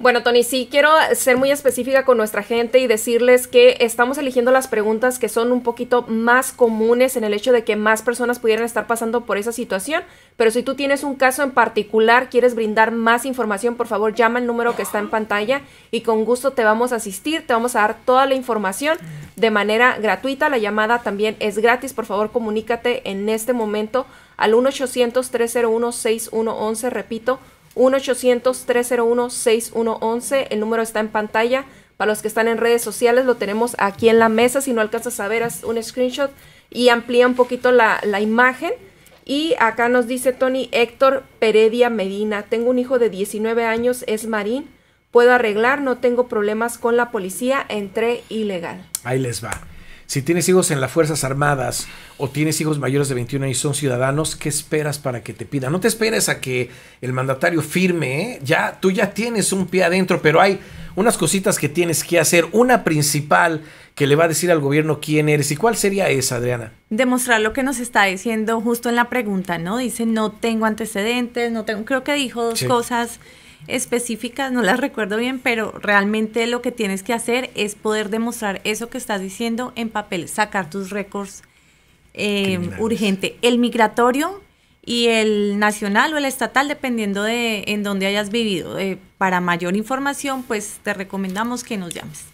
Bueno, Tony, sí quiero ser muy específica con nuestra gente y decirles que estamos eligiendo las preguntas que son un poquito más comunes en el hecho de que más personas pudieran estar pasando por esa situación. Pero si tú tienes un caso en particular, quieres brindar más información, por favor llama al número que está en pantalla y con gusto te vamos a asistir, te vamos a dar toda la información de manera gratuita. La llamada también es gratis, por favor comunícate en este momento al 1-800-301-6111, repito, 1-800-301-6111. El número está en pantalla. Para los que están en redes sociales, lo tenemos aquí en la mesa. Si no alcanzas a ver, haz un screenshot y amplía un poquito la, la imagen. Y acá nos dice Tony Héctor Peredia Medina. Tengo un hijo de 19 años, es marín. Puedo arreglar, no tengo problemas con la policía, entré ilegal. Ahí les va. Si tienes hijos en las Fuerzas Armadas o tienes hijos mayores de 21 años y son ciudadanos, ¿qué esperas para que te pidan? No te esperes a que el mandatario firme, ¿eh? ya tú ya tienes un pie adentro, pero hay unas cositas que tienes que hacer. Una principal que le va a decir al gobierno quién eres. ¿Y cuál sería esa, Adriana? Demostrar lo que nos está diciendo justo en la pregunta, ¿no? Dice, no tengo antecedentes, no tengo, creo que dijo dos cosas específicas, no las recuerdo bien, pero realmente lo que tienes que hacer es poder demostrar eso que estás diciendo en papel, sacar tus récords eh, urgente. El migratorio y el nacional o el estatal, dependiendo de en dónde hayas vivido. Eh, para mayor información, pues te recomendamos que nos llames.